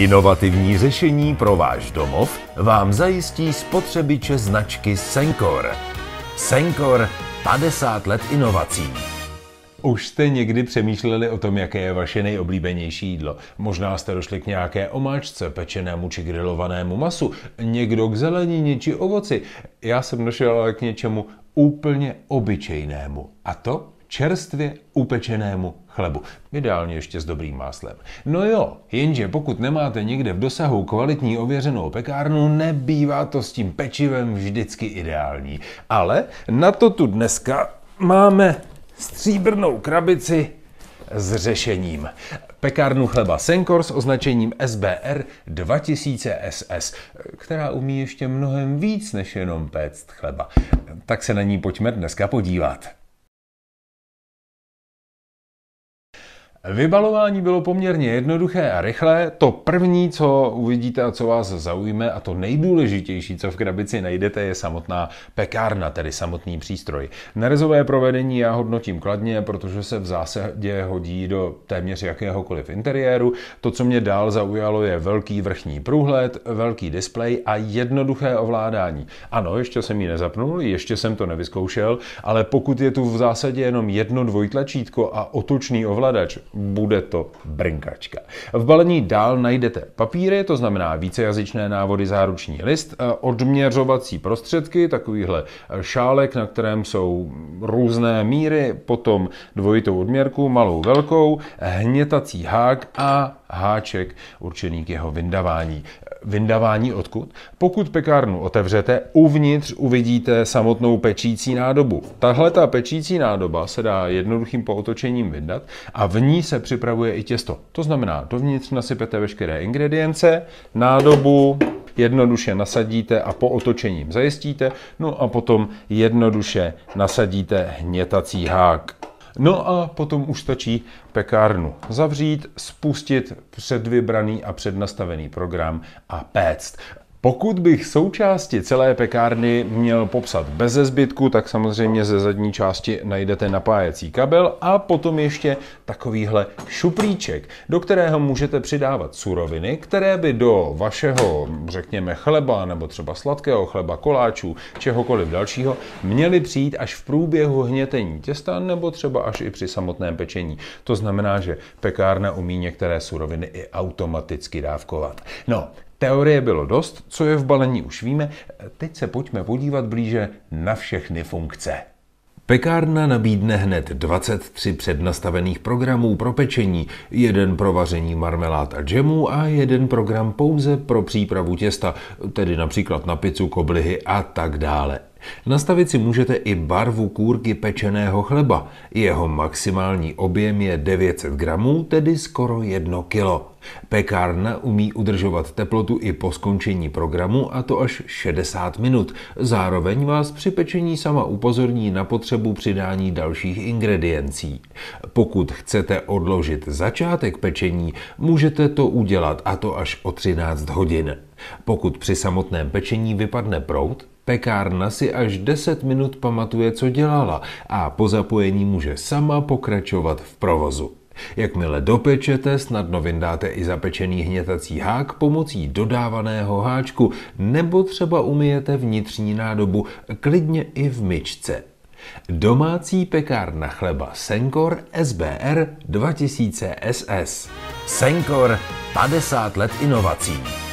Inovativní řešení pro váš domov vám zajistí spotřebiče značky Senkor. Senkor 50 let inovací. Už jste někdy přemýšleli o tom, jaké je vaše nejoblíbenější jídlo. Možná jste došli k nějaké omáčce, pečenému či grilovanému masu, někdo k zelenině či ovoci. Já jsem došel ale k něčemu úplně obyčejnému. A to čerstvě upečenému chlebu. Ideálně ještě s dobrým máslem. No jo, jenže pokud nemáte někde v dosahu kvalitní ověřenou pekárnu, nebývá to s tím pečivem vždycky ideální. Ale na to tu dneska máme stříbrnou krabici s řešením. Pekárnu chleba Senkor s označením SBR 2000 SS, která umí ještě mnohem víc než jenom péct chleba. Tak se na ní pojďme dneska podívat. Vybalování bylo poměrně jednoduché a rychlé. To první, co uvidíte a co vás zaujme a to nejdůležitější, co v krabici najdete, je samotná pekárna, tedy samotný přístroj. Nerezové provedení já hodnotím kladně, protože se v zásadě hodí do téměř jakéhokoliv interiéru. To, co mě dál zaujalo, je velký vrchní průhled, velký displej a jednoduché ovládání. Ano, ještě jsem ji nezapnul, ještě jsem to nevyzkoušel, ale pokud je tu v zásadě jenom jedno dvojtlačítko a otočný ovladač, bude to brnkačka. V balení dál najdete papíry, to znamená vícejazyčné návody, záruční list, eh, odměřovací prostředky, takovýhle eh, šálek, na kterém jsou různé míry, potom dvojitou odměrku, malou, velkou, hnětací hák a háček určený k jeho vyndavání vyndavání odkud. Pokud pekárnu otevřete, uvnitř uvidíte samotnou pečící nádobu. Tahle ta pečící nádoba se dá jednoduchým pootočením vyndat a v ní se připravuje i těsto. To znamená, dovnitř nasypete veškeré ingredience, nádobu, jednoduše nasadíte a po otočením zajistíte, no a potom jednoduše nasadíte hnětací hák. No a potom už stačí pekárnu zavřít, spustit předvybraný a přednastavený program a péct. Pokud bych součásti celé pekárny měl popsat bez zbytku, tak samozřejmě ze zadní části najdete napájecí kabel a potom ještě takovýhle šuplíček, do kterého můžete přidávat suroviny, které by do vašeho, řekněme, chleba nebo třeba sladkého chleba, koláčů, čehokoliv dalšího, měly přijít až v průběhu hnětení těsta nebo třeba až i při samotném pečení. To znamená, že pekárna umí některé suroviny i automaticky dávkovat. No, Teorie bylo dost, co je v balení už víme, teď se pojďme podívat blíže na všechny funkce. Pekárna nabídne hned 23 přednastavených programů pro pečení, jeden pro vaření marmelád a džemů a jeden program pouze pro přípravu těsta, tedy například na pizzu, koblihy a tak dále. Nastavit si můžete i barvu kůrky pečeného chleba. Jeho maximální objem je 900 gramů, tedy skoro 1 kilo. Pekárna umí udržovat teplotu i po skončení programu, a to až 60 minut. Zároveň vás při pečení sama upozorní na potřebu přidání dalších ingrediencí. Pokud chcete odložit začátek pečení, můžete to udělat, a to až o 13 hodin. Pokud při samotném pečení vypadne prout, pekárna si až 10 minut pamatuje, co dělala a po zapojení může sama pokračovat v provozu. Jakmile dopečete, snadno vyndáte i zapečený hnětací hák pomocí dodávaného háčku nebo třeba umyjete vnitřní nádobu klidně i v myčce. Domácí pekárna chleba Senkor SBR 2000 SS. Senkor 50 let inovací.